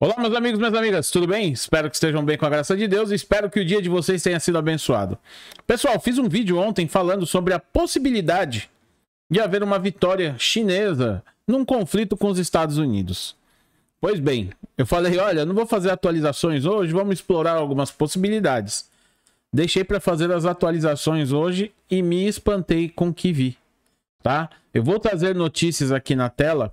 Olá, meus amigos, minhas amigas, tudo bem? Espero que estejam bem com a graça de Deus e espero que o dia de vocês tenha sido abençoado. Pessoal, fiz um vídeo ontem falando sobre a possibilidade de haver uma vitória chinesa num conflito com os Estados Unidos. Pois bem, eu falei, olha, não vou fazer atualizações hoje, vamos explorar algumas possibilidades. Deixei para fazer as atualizações hoje e me espantei com o que vi, tá? Eu vou trazer notícias aqui na tela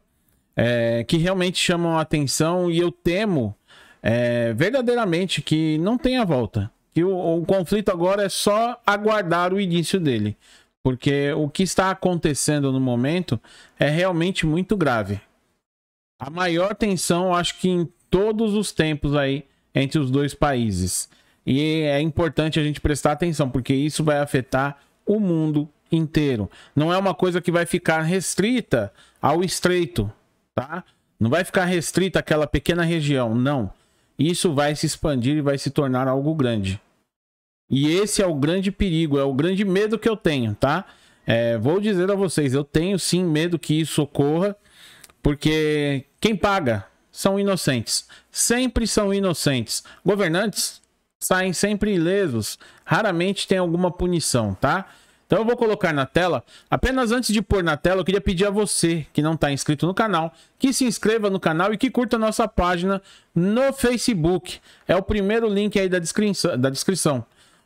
é, que realmente chamam a atenção e eu temo é, verdadeiramente que não tenha volta. Que o, o conflito agora é só aguardar o início dele. Porque o que está acontecendo no momento é realmente muito grave. A maior tensão, acho que em todos os tempos aí, entre os dois países. E é importante a gente prestar atenção, porque isso vai afetar o mundo inteiro. Não é uma coisa que vai ficar restrita ao estreito, tá? Não vai ficar restrita àquela pequena região, não. Isso vai se expandir e vai se tornar algo grande. E esse é o grande perigo, é o grande medo que eu tenho, tá? É, vou dizer a vocês, eu tenho sim medo que isso ocorra, porque quem paga são inocentes. Sempre são inocentes. Governantes saem sempre ilesos, raramente tem alguma punição, tá? Então eu vou colocar na tela. Apenas antes de pôr na tela, eu queria pedir a você que não está inscrito no canal, que se inscreva no canal e que curta a nossa página no Facebook. É o primeiro link aí da, descri da descrição.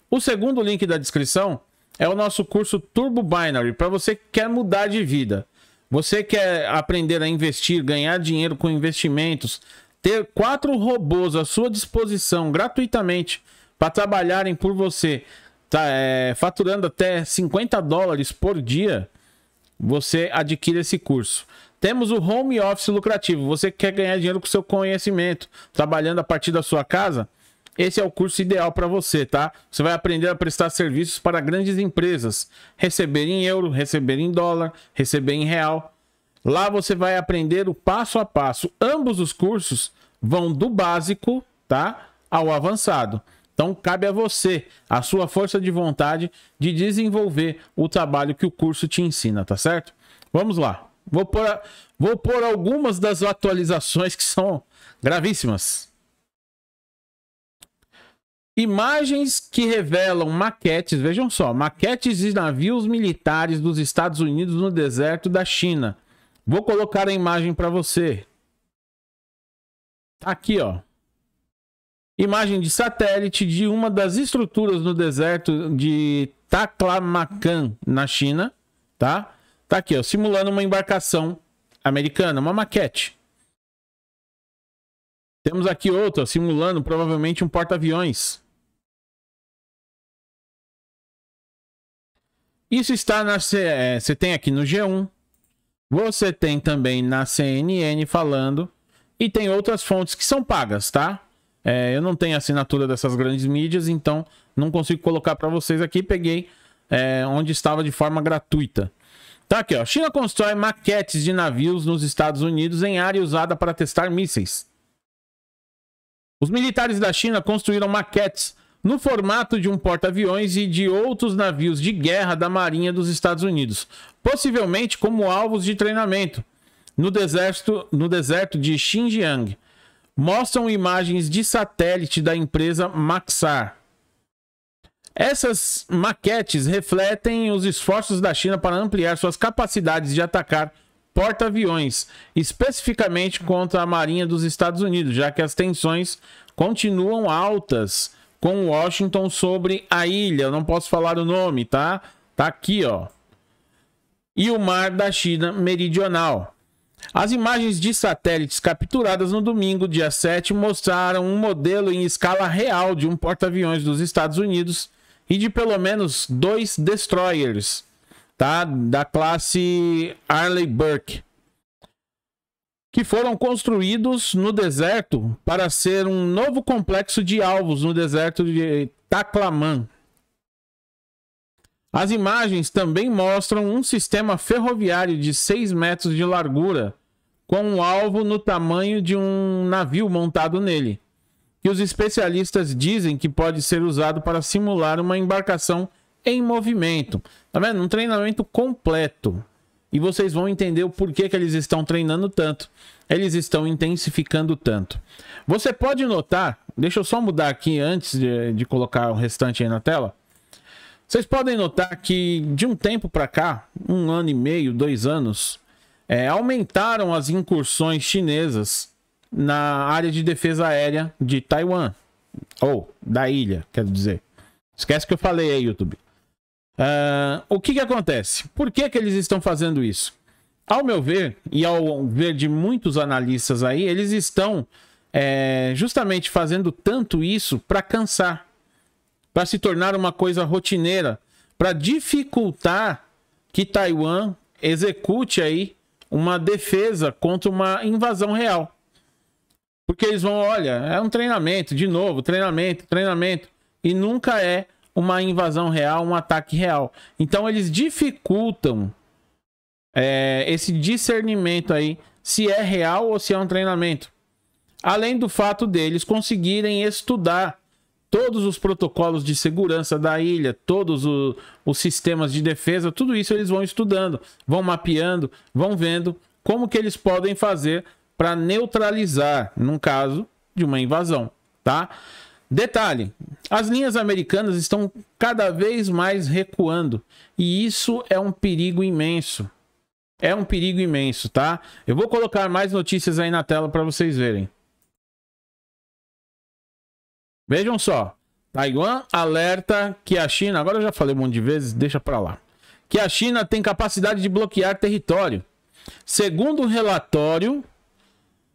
O segundo link da descrição é o nosso curso Turbo Binary, para você que quer mudar de vida. Você quer aprender a investir, ganhar dinheiro com investimentos, ter quatro robôs à sua disposição gratuitamente para trabalharem por você tá, é, faturando até 50 dólares por dia, você adquire esse curso. Temos o home office lucrativo. Você quer ganhar dinheiro com seu conhecimento, trabalhando a partir da sua casa? Esse é o curso ideal para você, tá? Você vai aprender a prestar serviços para grandes empresas, receber em euro, receber em dólar, receber em real. Lá você vai aprender o passo a passo. Ambos os cursos vão do básico, tá, ao avançado. Então cabe a você, a sua força de vontade de desenvolver o trabalho que o curso te ensina, tá certo? Vamos lá. Vou pôr, vou pôr algumas das atualizações que são gravíssimas. Imagens que revelam maquetes, vejam só, maquetes de navios militares dos Estados Unidos no deserto da China. Vou colocar a imagem para você. Tá aqui, ó imagem de satélite de uma das estruturas no deserto de Taklamakan, na China, tá? Tá aqui, ó, simulando uma embarcação americana, uma maquete. Temos aqui outra, simulando provavelmente um porta-aviões. Isso está na C... É, você tem aqui no G1. Você tem também na CNN falando e tem outras fontes que são pagas, tá? É, eu não tenho assinatura dessas grandes mídias, então não consigo colocar para vocês aqui. Peguei é, onde estava de forma gratuita. Tá aqui, ó. China constrói maquetes de navios nos Estados Unidos em área usada para testar mísseis. Os militares da China construíram maquetes no formato de um porta-aviões e de outros navios de guerra da Marinha dos Estados Unidos, possivelmente como alvos de treinamento no deserto, no deserto de Xinjiang mostram imagens de satélite da empresa Maxar. Essas maquetes refletem os esforços da China para ampliar suas capacidades de atacar porta-aviões, especificamente contra a Marinha dos Estados Unidos, já que as tensões continuam altas com Washington sobre a ilha. Eu não posso falar o nome, tá? Tá aqui, ó. E o Mar da China Meridional. As imagens de satélites capturadas no domingo, dia 7, mostraram um modelo em escala real de um porta-aviões dos Estados Unidos e de pelo menos dois destroyers, tá? Da classe Arleigh Burke, que foram construídos no deserto para ser um novo complexo de alvos no deserto de Taklaman, as imagens também mostram um sistema ferroviário de 6 metros de largura, com um alvo no tamanho de um navio montado nele, que os especialistas dizem que pode ser usado para simular uma embarcação em movimento. Tá vendo? Um treinamento completo. E vocês vão entender o porquê que eles estão treinando tanto. Eles estão intensificando tanto. Você pode notar, deixa eu só mudar aqui antes de, de colocar o restante aí na tela. Vocês podem notar que de um tempo para cá, um ano e meio, dois anos, é, aumentaram as incursões chinesas na área de defesa aérea de Taiwan. Ou da ilha, quero dizer. Esquece que eu falei aí, YouTube. Uh, o que, que acontece? Por que, que eles estão fazendo isso? Ao meu ver, e ao ver de muitos analistas aí, eles estão é, justamente fazendo tanto isso para cansar para se tornar uma coisa rotineira, para dificultar que Taiwan execute aí uma defesa contra uma invasão real. Porque eles vão, olha, é um treinamento, de novo, treinamento, treinamento, e nunca é uma invasão real, um ataque real. Então eles dificultam é, esse discernimento aí, se é real ou se é um treinamento. Além do fato deles conseguirem estudar todos os protocolos de segurança da ilha, todos o, os sistemas de defesa, tudo isso eles vão estudando, vão mapeando, vão vendo como que eles podem fazer para neutralizar, num caso de uma invasão, tá? Detalhe, as linhas americanas estão cada vez mais recuando e isso é um perigo imenso. É um perigo imenso, tá? Eu vou colocar mais notícias aí na tela para vocês verem. Vejam só. Taiwan alerta que a China, agora eu já falei um monte de vezes, deixa para lá. Que a China tem capacidade de bloquear território. Segundo o um relatório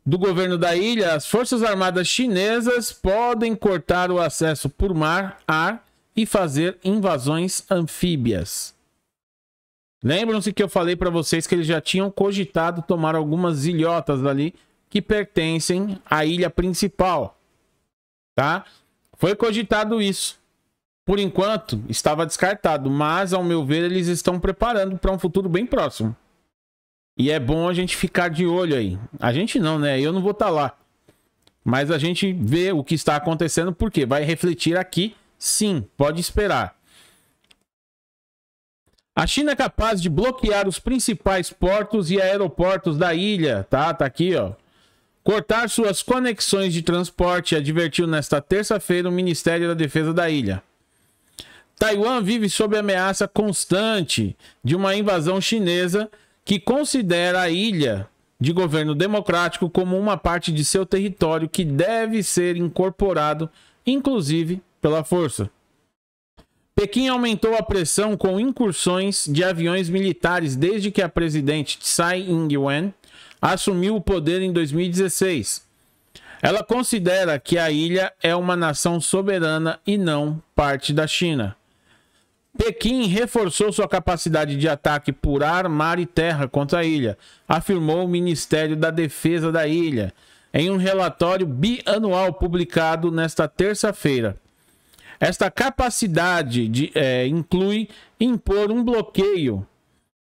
do governo da ilha, as Forças Armadas chinesas podem cortar o acesso por mar, ar e fazer invasões anfíbias. Lembram-se que eu falei para vocês que eles já tinham cogitado tomar algumas ilhotas ali que pertencem à ilha principal, tá? Foi cogitado isso. Por enquanto, estava descartado, mas ao meu ver, eles estão preparando para um futuro bem próximo. E é bom a gente ficar de olho aí. A gente não, né? Eu não vou estar tá lá. Mas a gente vê o que está acontecendo, porque vai refletir aqui, sim, pode esperar. A China é capaz de bloquear os principais portos e aeroportos da ilha, tá? Tá aqui, ó cortar suas conexões de transporte, advertiu nesta terça-feira o Ministério da Defesa da ilha. Taiwan vive sob ameaça constante de uma invasão chinesa que considera a ilha de governo democrático como uma parte de seu território que deve ser incorporado, inclusive pela força. Pequim aumentou a pressão com incursões de aviões militares desde que a presidente Tsai Ing-wen assumiu o poder em 2016. Ela considera que a ilha é uma nação soberana e não parte da China. Pequim reforçou sua capacidade de ataque por ar, mar e terra contra a ilha, afirmou o Ministério da Defesa da ilha em um relatório bianual publicado nesta terça-feira. Esta capacidade de, é, inclui impor um bloqueio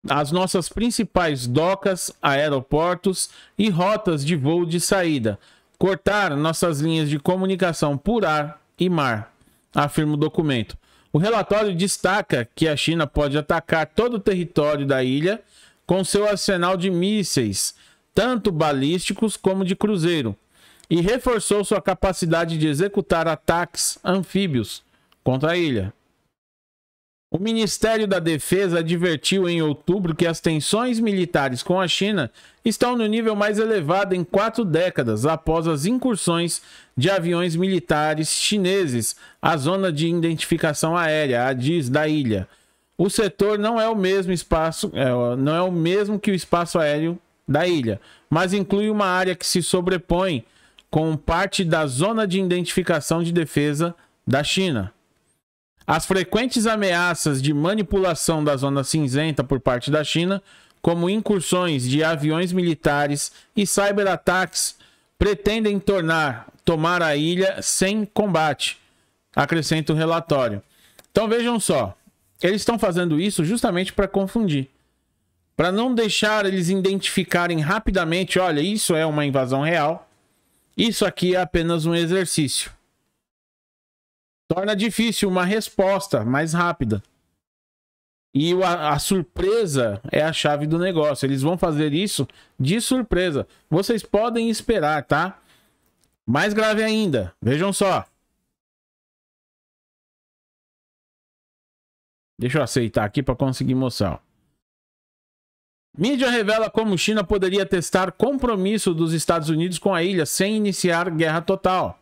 as nossas principais docas, aeroportos e rotas de voo de saída, cortar nossas linhas de comunicação por ar e mar, afirma o documento. O relatório destaca que a China pode atacar todo o território da ilha com seu arsenal de mísseis, tanto balísticos como de cruzeiro, e reforçou sua capacidade de executar ataques anfíbios contra a ilha. O Ministério da Defesa advertiu em outubro que as tensões militares com a China estão no nível mais elevado em quatro décadas após as incursões de aviões militares chineses à zona de identificação aérea, a DIS, da ilha. O setor não é o mesmo espaço, é, não é o mesmo que o espaço aéreo da ilha, mas inclui uma área que se sobrepõe com parte da zona de identificação de defesa da China. As frequentes ameaças de manipulação da Zona Cinzenta por parte da China, como incursões de aviões militares e cyberataques, pretendem tornar tomar a ilha sem combate, acrescenta o relatório. Então vejam só, eles estão fazendo isso justamente para confundir. Para não deixar eles identificarem rapidamente, olha, isso é uma invasão real, isso aqui é apenas um exercício torna difícil uma resposta mais rápida. E a, a, surpresa é a chave do negócio. Eles vão fazer isso de surpresa. Vocês podem esperar, tá? Mais grave ainda. Vejam só. Deixa eu aceitar aqui para conseguir mostrar. Mídia revela como China poderia testar compromisso dos Estados Unidos com a ilha sem iniciar guerra total.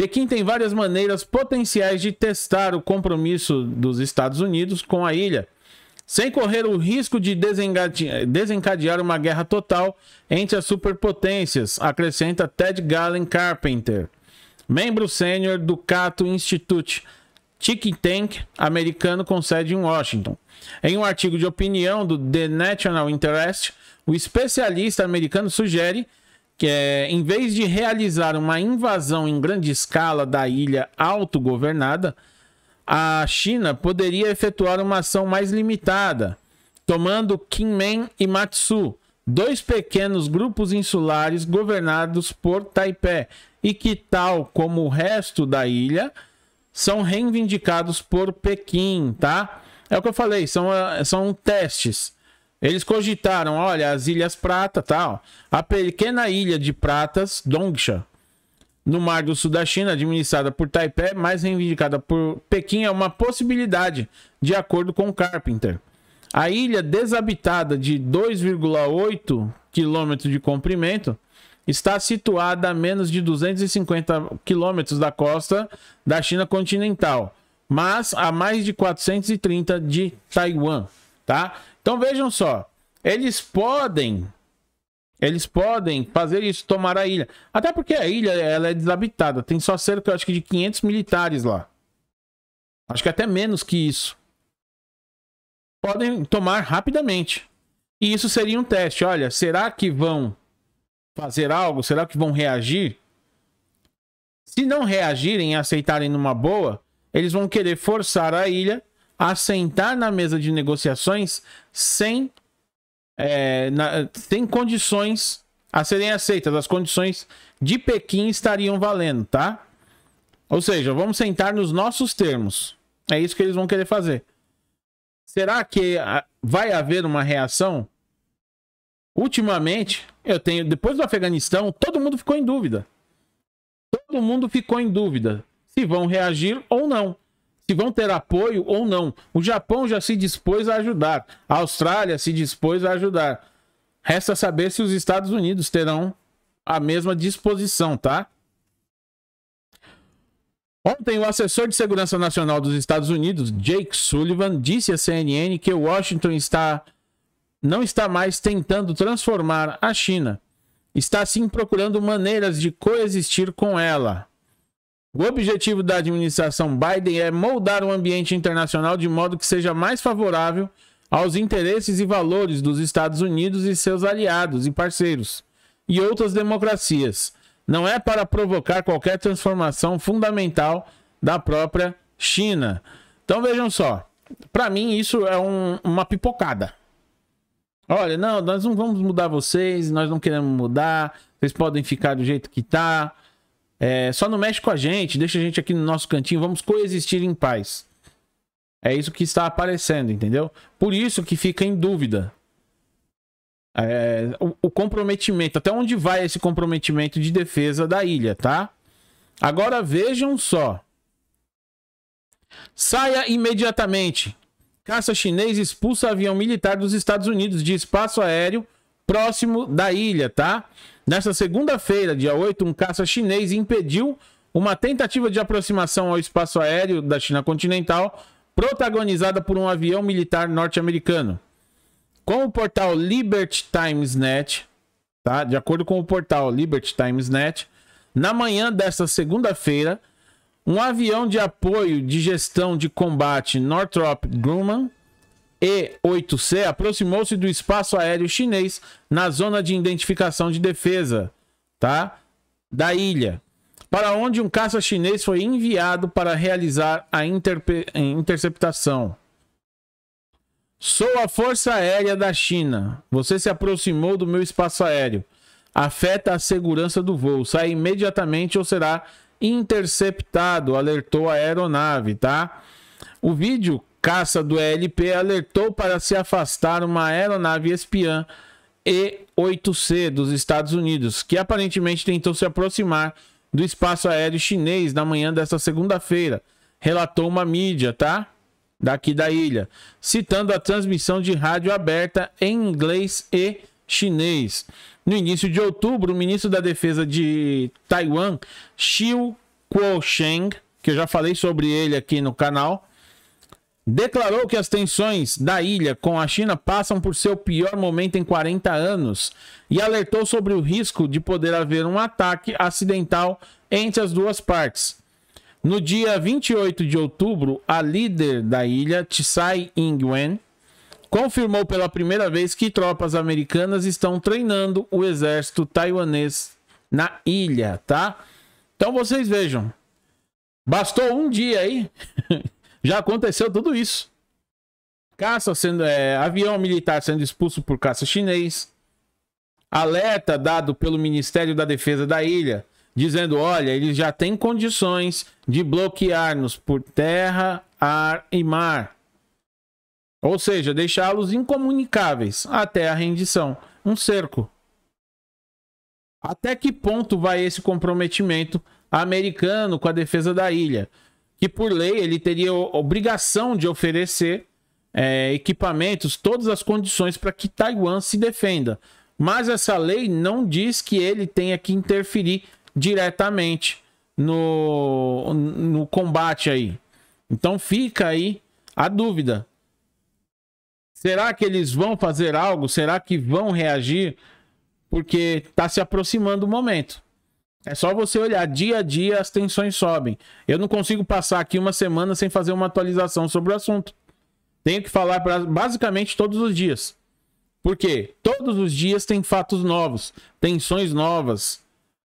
Pequim tem várias maneiras potenciais de testar o compromisso dos Estados Unidos com a ilha, sem correr o risco de desencadear uma guerra total entre as superpotências, acrescenta Ted Gallen Carpenter, membro sênior do Cato Institute, think tank americano com sede em Washington. Em um artigo de opinião do The National Interest, o especialista americano sugere que é, em vez de realizar uma invasão em grande escala da ilha autogovernada, a China poderia efetuar uma ação mais limitada, tomando Kinmen e Matsu, dois pequenos grupos insulares governados por Taipei e que, tal como o resto da ilha, são reivindicados por Pequim, tá? É o que eu falei, são, são testes. Eles cogitaram, olha, as Ilhas Prata, tal. Tá, a pequena ilha de pratas, Dongsha, no mar do sul da China, administrada por Taipei, mas reivindicada por Pequim, é uma possibilidade, de acordo com Carpenter. A ilha desabitada de 2,8 quilômetros de comprimento está situada a menos de 250 quilômetros da costa da China continental, mas a mais de 430 de Taiwan tá? Então vejam só, eles podem eles podem fazer isso, tomar a ilha. Até porque a ilha ela é desabitada. Tem só cerca, acho que de 500 militares lá. Acho que até menos que isso. Podem tomar rapidamente. E isso seria um teste. Olha, será que vão fazer algo? Será que vão reagir? Se não reagirem e aceitarem numa boa, eles vão querer forçar a ilha a sentar na mesa de negociações sem, é, na, sem condições a serem aceitas. As condições de Pequim estariam valendo, tá? Ou seja, vamos sentar nos nossos termos. É isso que eles vão querer fazer. Será que ah, vai haver uma reação? Ultimamente, eu tenho, depois do Afeganistão, todo mundo ficou em dúvida. Todo mundo ficou em dúvida se vão reagir ou não se vão ter apoio ou não. O Japão já se dispôs a ajudar, a Austrália se dispôs a ajudar. Resta saber se os Estados Unidos terão a mesma disposição, tá? Ontem, o assessor de segurança nacional dos Estados Unidos, Jake Sullivan, disse à CNN que Washington está não está mais tentando transformar a China, está sim procurando maneiras de coexistir com ela. O objetivo da administração Biden é moldar o ambiente internacional de modo que seja mais favorável aos interesses e valores dos Estados Unidos e seus aliados e parceiros e outras democracias. Não é para provocar qualquer transformação fundamental da própria China. Então vejam só, para mim isso é um, uma pipocada. Olha, não, nós não vamos mudar vocês, nós não queremos mudar, vocês podem ficar do jeito que está. É, só não mexe com a gente, deixa a gente aqui no nosso cantinho, vamos coexistir em paz. É isso que está aparecendo, entendeu? Por isso que fica em dúvida. É, o, o, comprometimento, até onde vai esse comprometimento de defesa da ilha, tá? Agora vejam só. Saia imediatamente. Caça chinês expulsa avião militar dos Estados Unidos de espaço aéreo próximo da ilha, tá? Nesta segunda-feira, dia 8, um caça chinês impediu uma tentativa de aproximação ao espaço aéreo da China continental, protagonizada por um avião militar norte-americano. Com o portal Liberty Times Net, tá? De acordo com o portal Liberty Times Net, na manhã desta segunda-feira, um avião de apoio de gestão de combate Northrop Grumman e-8C aproximou-se do espaço aéreo chinês na zona de identificação de defesa, tá? Da ilha, para onde um caça chinês foi enviado para realizar a interceptação. Sou a Força Aérea da China. Você se aproximou do meu espaço aéreo. Afeta a segurança do voo. Sai imediatamente ou será interceptado, alertou a aeronave, tá? O vídeo caça do ELP alertou para se afastar uma aeronave espiã E-8C dos Estados Unidos, que aparentemente tentou se aproximar do espaço aéreo chinês na manhã desta segunda-feira, relatou uma mídia, tá? Daqui da ilha, citando a transmissão de rádio aberta em inglês e chinês. No início de outubro, o ministro da Defesa de Taiwan, Xiu Kuo-sheng, que eu já falei sobre ele aqui no canal, declarou que as tensões da ilha com a China passam por seu pior momento em 40 anos e alertou sobre o risco de poder haver um ataque acidental entre as duas partes. No dia 28 de outubro, a líder da ilha, Tsai Ing-wen, confirmou pela primeira vez que tropas americanas estão treinando o exército taiwanês na ilha, tá? Então vocês vejam, bastou um dia aí Já aconteceu tudo isso. Caça sendo. É, avião militar sendo expulso por caça chinês. Alerta dado pelo Ministério da Defesa da ilha, dizendo: olha, eles já têm condições de bloquear-nos por terra, ar e mar. Ou seja, deixá-los incomunicáveis até a rendição. Um cerco. Até que ponto vai esse comprometimento americano com a defesa da ilha? que por lei ele teria obrigação de oferecer é, equipamentos, todas as condições para que Taiwan se defenda. Mas essa lei não diz que ele tenha que interferir diretamente no, no combate aí. Então fica aí a dúvida. Será que eles vão fazer algo? Será que vão reagir? Porque está se aproximando o momento. É só você olhar, dia a dia as tensões sobem. Eu não consigo passar aqui uma semana sem fazer uma atualização sobre o assunto. Tenho que falar pra, basicamente todos os dias. Por quê? Todos os dias tem fatos novos, tensões novas,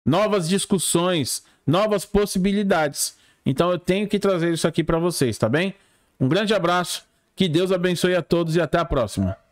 novas discussões, novas possibilidades. Então eu tenho que trazer isso aqui para vocês, tá bem? Um grande abraço, que Deus abençoe a todos e até a próxima.